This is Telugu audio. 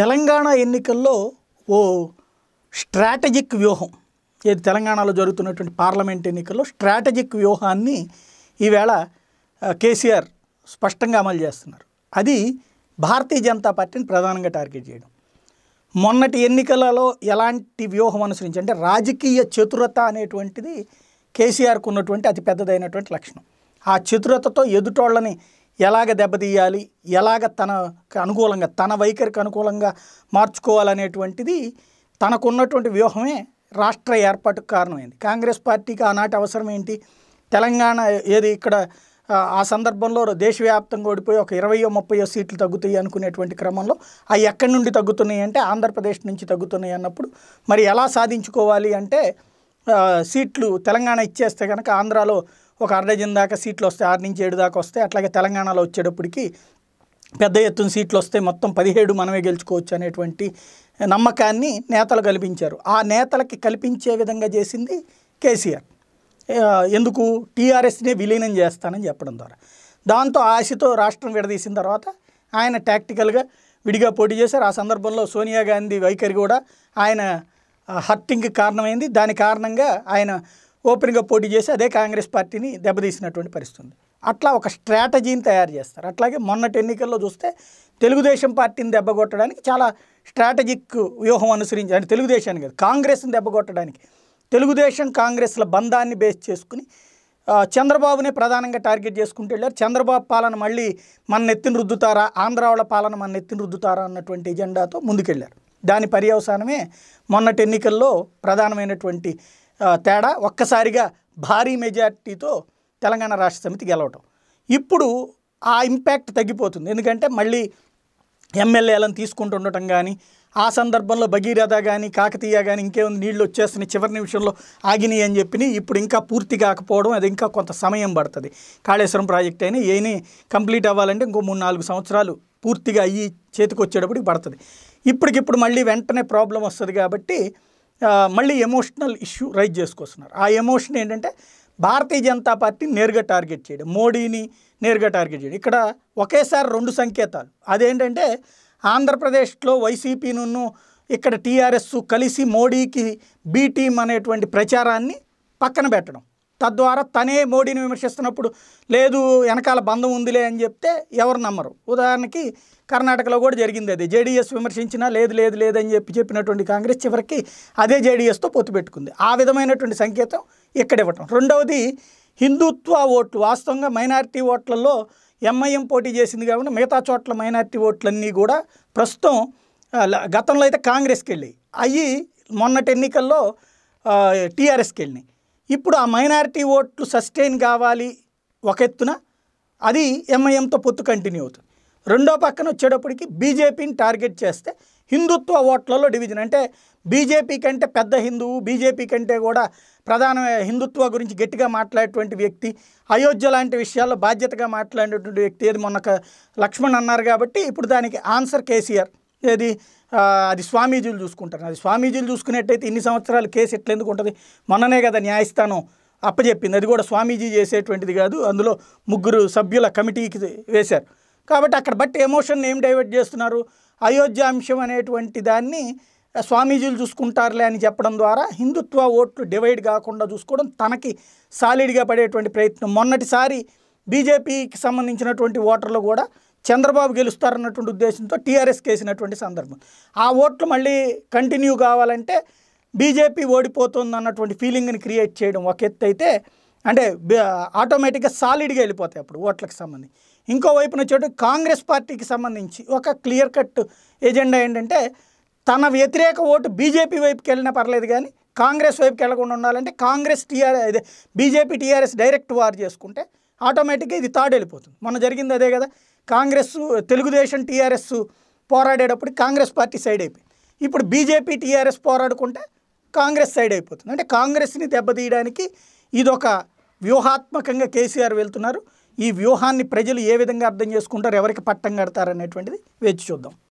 తెలంగాణ ఎన్నికల్లో ఓ స్ట్రాటజిక్ వ్యూహం ఏది తెలంగాణలో జరుగుతున్నటువంటి పార్లమెంట్ ఎన్నికల్లో స్ట్రాటజిక్ వ్యూహాన్ని ఈవేళ కేసీఆర్ స్పష్టంగా అమలు చేస్తున్నారు అది భారతీయ జనతా పార్టీని ప్రధానంగా టార్గెట్ చేయడం మొన్నటి ఎన్నికలలో ఎలాంటి వ్యూహం అనుసరించి అంటే రాజకీయ చతురత అనేటువంటిది కేసీఆర్కు ఉన్నటువంటి అతి పెద్దదైనటువంటి లక్షణం ఆ చతురతతో ఎదుటోళ్ళని ఎలాగ దెబ్బతీయాలి ఎలాగ తనకు అనుకూలంగా తన వైఖరికి అనుకూలంగా మార్చుకోవాలనేటువంటిది తనకున్నటువంటి వ్యూహమే రాష్ట్ర ఏర్పాటుకు కారణమైంది కాంగ్రెస్ పార్టీకి ఆనాటి అవసరం ఏంటి తెలంగాణ ఏది ఇక్కడ ఆ సందర్భంలో దేశవ్యాప్తంగా ఓడిపోయి ఒక ఇరవయో ముప్పయో సీట్లు తగ్గుతాయి అనుకునేటువంటి క్రమంలో అవి ఎక్కడి నుండి తగ్గుతున్నాయి అంటే ఆంధ్రప్రదేశ్ నుంచి తగ్గుతున్నాయి అన్నప్పుడు మరి ఎలా సాధించుకోవాలి అంటే సీట్లు తెలంగాణ ఇచ్చేస్తే కనుక ఆంధ్రాలో ఒక అర డజన్ దాకా సీట్లు వస్తాయి ఆరు నుంచి ఏడు దాకా వస్తాయి అట్లాగే తెలంగాణలో వచ్చేటప్పటికి పెద్ద ఎత్తున సీట్లు వస్తే మొత్తం పదిహేడు మనమే గెలుచుకోవచ్చు అనేటువంటి నమ్మకాన్ని నేతలు కల్పించారు ఆ నేతలకి కల్పించే విధంగా చేసింది కేసీఆర్ ఎందుకు టీఆర్ఎస్నే విలీనం చేస్తానని చెప్పడం ద్వారా దాంతో ఆశతో రాష్ట్రం విడదీసిన తర్వాత ఆయన టాక్టికల్గా విడిగా పోటీ చేశారు ఆ సందర్భంలో సోనియా గాంధీ వైఖరి కూడా ఆయన హర్టింగ్కి కారణమైంది దాని కారణంగా ఆయన ఓపెన్గా పోటీ చేసి అదే కాంగ్రెస్ పార్టీని దెబ్బతీసినటువంటి పరిస్థితుంది అట్లా ఒక స్ట్రాటజీని తయారు చేస్తారు అట్లాగే మొన్నటి ఎన్నికల్లో చూస్తే తెలుగుదేశం పార్టీని దెబ్బగొట్టడానికి చాలా స్ట్రాటజిక్ వ్యూహం అనుసరించి అంటే తెలుగుదేశాన్ని కాదు కాంగ్రెస్ని దెబ్బగొట్టడానికి తెలుగుదేశం కాంగ్రెస్ల బంధాన్ని బేస్ చేసుకుని చంద్రబాబునే ప్రధానంగా టార్గెట్ చేసుకుంటూ వెళ్ళారు చంద్రబాబు పాలన మళ్ళీ మన ఎత్తిన రుద్దుతారా వాళ్ళ పాలన మన ఎత్తిన రుద్దుతారా అన్నటువంటి ఎజెండాతో ముందుకెళ్ళారు దాని పర్యవసానమే మొన్నటి ఎన్నికల్లో ప్రధానమైనటువంటి తేడా ఒక్కసారిగా భారీ మెజార్టీతో తెలంగాణ రాష్ట్ర సమితి గెలవటం ఇప్పుడు ఆ ఇంపాక్ట్ తగ్గిపోతుంది ఎందుకంటే మళ్ళీ ఎమ్మెల్యేలను తీసుకుంటుండటం కానీ ఆ సందర్భంలో భగీరథ కానీ కాకతీయ కానీ ఇంకేముంది నీళ్ళు వచ్చేస్తున్నాయి చివరి నిమిషంలో ఆగినాయి అని చెప్పి ఇప్పుడు ఇంకా పూర్తి కాకపోవడం అది ఇంకా కొంత సమయం పడుతుంది కాళేశ్వరం ప్రాజెక్ట్ అయినా ఏని కంప్లీట్ అవ్వాలంటే ఇంకో మూడు నాలుగు సంవత్సరాలు పూర్తిగా అయ్యి చేతికి వచ్చేటప్పుడు పడుతుంది ఇప్పటికిప్పుడు మళ్ళీ వెంటనే ప్రాబ్లం వస్తుంది కాబట్టి మళ్ళీ ఎమోషనల్ ఇష్యూ రైజ్ చేసుకొస్తున్నారు ఆ ఎమోషన్ ఏంటంటే భారతీయ జనతా పార్టీని నేరుగా టార్గెట్ చేయడం మోడీని నేరుగా టార్గెట్ చేయడం ఇక్కడ ఒకేసారి రెండు సంకేతాలు అదేంటంటే ఆంధ్రప్రదేశ్లో వైసీపీను ఇక్కడ టీఆర్ఎస్ కలిసి మోడీకి బీటీం అనేటువంటి ప్రచారాన్ని పక్కన పెట్టడం తద్వారా తనే మోడీని విమర్శిస్తున్నప్పుడు లేదు వెనకాల బంధం ఉందిలే అని చెప్తే ఎవరు నమ్మరు ఉదాహరణకి కర్ణాటకలో కూడా జరిగింది అది జేడీఎస్ విమర్శించినా లేదు లేదు లేదని చెప్పి చెప్పినటువంటి కాంగ్రెస్ చివరికి అదే జేడీఎస్తో పొత్తు పెట్టుకుంది ఆ విధమైనటువంటి సంకేతం ఇక్కడ ఇవ్వటం రెండవది హిందుత్వ ఓట్లు వాస్తవంగా మైనారిటీ ఓట్లలో ఎంఐఎం పోటీ చేసింది కాబట్టి మిగతా చోట్ల మైనారిటీ ఓట్లన్నీ కూడా ప్రస్తుతం గతంలో అయితే కాంగ్రెస్కి వెళ్ళాయి అవి మొన్నటి ఎన్నికల్లో టీఆర్ఎస్కి వెళ్ళినాయి ఇప్పుడు ఆ మైనారిటీ ఓట్లు సస్టైన్ కావాలి ఒక ఎత్తున అది ఎంఐఎంతో పొత్తు కంటిన్యూ అవుతుంది రెండో పక్కన వచ్చేటప్పటికి బీజేపీని టార్గెట్ చేస్తే హిందుత్వ ఓట్లలో డివిజన్ అంటే బీజేపీ కంటే పెద్ద హిందువు బీజేపీ కంటే కూడా ప్రధాన హిందుత్వ గురించి గట్టిగా మాట్లాడేటువంటి వ్యక్తి అయోధ్య లాంటి విషయాల్లో బాధ్యతగా మాట్లాడేటువంటి వ్యక్తి ఏది మొన్న లక్ష్మణ్ అన్నారు కాబట్టి ఇప్పుడు దానికి ఆన్సర్ కేసీఆర్ ఏది అది స్వామీజీలు చూసుకుంటారు అది స్వామీజీలు చూసుకునేట్టయితే ఇన్ని సంవత్సరాలు కేసు ఎట్లెందుకు ఉంటుంది మొన్ననే కదా న్యాయస్థానం అప్పచెప్పింది అది కూడా స్వామీజీ చేసేటువంటిది కాదు అందులో ముగ్గురు సభ్యుల కమిటీకి వేశారు కాబట్టి అక్కడ బట్టి ఎమోషన్ ఏం డైవర్ట్ చేస్తున్నారు అయోధ్య అంశం అనేటువంటి దాన్ని స్వామీజీలు చూసుకుంటారులే అని చెప్పడం ద్వారా హిందుత్వ ఓట్లు డివైడ్ కాకుండా చూసుకోవడం తనకి సాలిడ్గా పడేటువంటి ప్రయత్నం మొన్నటిసారి బీజేపీకి సంబంధించినటువంటి ఓటర్లు కూడా చంద్రబాబు గెలుస్తారన్నటువంటి ఉద్దేశంతో టీఆర్ఎస్ కేసినటువంటి సందర్భం ఆ ఓట్లు మళ్ళీ కంటిన్యూ కావాలంటే బీజేపీ ఓడిపోతుంది అన్నటువంటి ఫీలింగ్ని క్రియేట్ చేయడం ఒక ఎత్తు అయితే అంటే ఆటోమేటిక్గా సాలిడ్గా వెళ్ళిపోతాయి అప్పుడు ఓట్లకు సంబంధించి ఇంకోవైపున వచ్చేటు కాంగ్రెస్ పార్టీకి సంబంధించి ఒక క్లియర్ కట్ ఎజెండా ఏంటంటే తన వ్యతిరేక ఓటు బీజేపీ వైపుకి వెళ్ళినా పర్లేదు కానీ కాంగ్రెస్ వైపుకి వెళ్ళకుండా ఉండాలంటే Congress TR BJP TRS direct war చేసుకుంటే ఆటోమేటిక్గా ఇది వెళ్ళిపోతుంది మొన్న జరిగింది అదే కదా కాంగ్రెస్ తెలుగుదేశం టీఆర్ఎస్ పోరాడేటప్పుడు కాంగ్రెస్ పార్టీ సైడ్ అయిపోయింది ఇప్పుడు బీజేపీ టీఆర్ఎస్ పోరాడుకుంటే కాంగ్రెస్ సైడ్ అయిపోతుంది అంటే కాంగ్రెస్ని దెబ్బతీయడానికి ఇదొక వ్యూహాత్మకంగా కేసీఆర్ వెళ్తున్నారు ఈ వ్యూహాన్ని ప్రజలు ఏ విధంగా అర్థం చేసుకుంటారు ఎవరికి పట్టం కడతారు అనేటువంటిది వేచి చూద్దాం